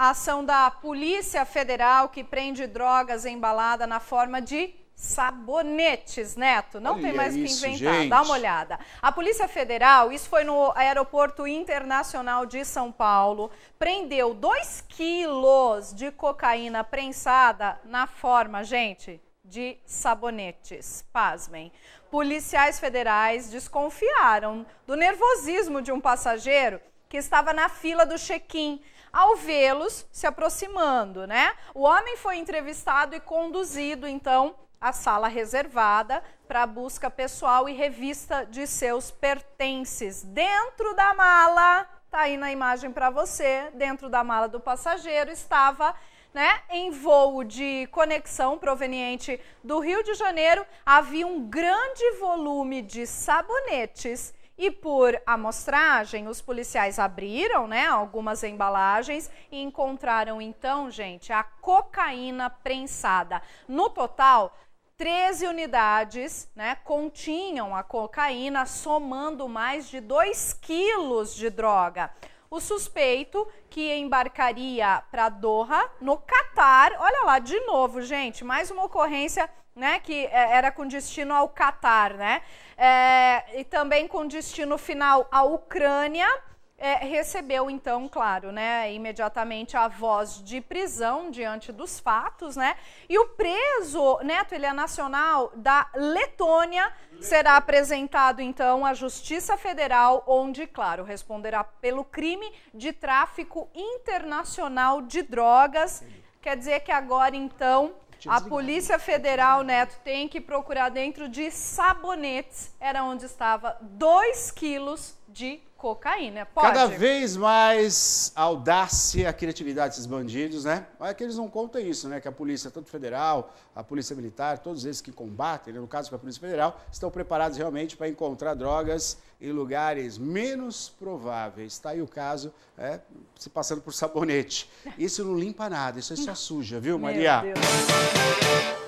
A ação da Polícia Federal que prende drogas embalada na forma de sabonetes, Neto. Não Olha tem mais o que inventar. Gente. Dá uma olhada. A Polícia Federal, isso foi no Aeroporto Internacional de São Paulo, prendeu 2 quilos de cocaína prensada na forma, gente, de sabonetes. Pasmem. Policiais federais desconfiaram do nervosismo de um passageiro que estava na fila do check-in, ao vê-los se aproximando, né? O homem foi entrevistado e conduzido, então, à sala reservada para busca pessoal e revista de seus pertences. Dentro da mala, tá aí na imagem para você, dentro da mala do passageiro estava né, em voo de conexão proveniente do Rio de Janeiro, havia um grande volume de sabonetes e por amostragem, os policiais abriram né, algumas embalagens e encontraram então, gente, a cocaína prensada. No total, 13 unidades né, continham a cocaína, somando mais de 2 quilos de droga o suspeito que embarcaria para Doha, no Catar. Olha lá, de novo, gente, mais uma ocorrência né, que é, era com destino ao Catar, né? É, e também com destino final à Ucrânia é, recebeu então, claro, né, imediatamente a voz de prisão diante dos fatos, né? E o preso, Neto, ele é nacional da Letônia, será apresentado então à Justiça Federal, onde, claro, responderá pelo crime de tráfico internacional de drogas. Quer dizer que agora então a Polícia né? Federal, Neto, tem que procurar dentro de sabonetes, era onde estava 2 quilos de cocaína. Pode. Cada vez mais audácia, a criatividade desses bandidos, né? Mas é que eles não contam isso, né? Que a polícia, tanto federal, a polícia militar, todos esses que combatem, né? no caso com a polícia federal, estão preparados realmente para encontrar drogas em lugares menos prováveis. Está aí o caso, é, se passando por sabonete. Isso não limpa nada, isso aí só suja, viu, Maria? Meu Deus.